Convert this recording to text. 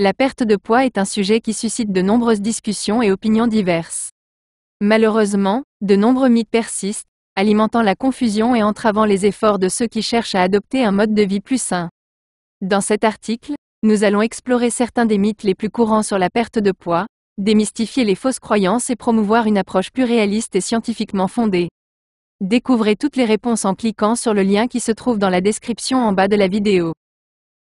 La perte de poids est un sujet qui suscite de nombreuses discussions et opinions diverses. Malheureusement, de nombreux mythes persistent, alimentant la confusion et entravant les efforts de ceux qui cherchent à adopter un mode de vie plus sain. Dans cet article, nous allons explorer certains des mythes les plus courants sur la perte de poids, démystifier les fausses croyances et promouvoir une approche plus réaliste et scientifiquement fondée. Découvrez toutes les réponses en cliquant sur le lien qui se trouve dans la description en bas de la vidéo.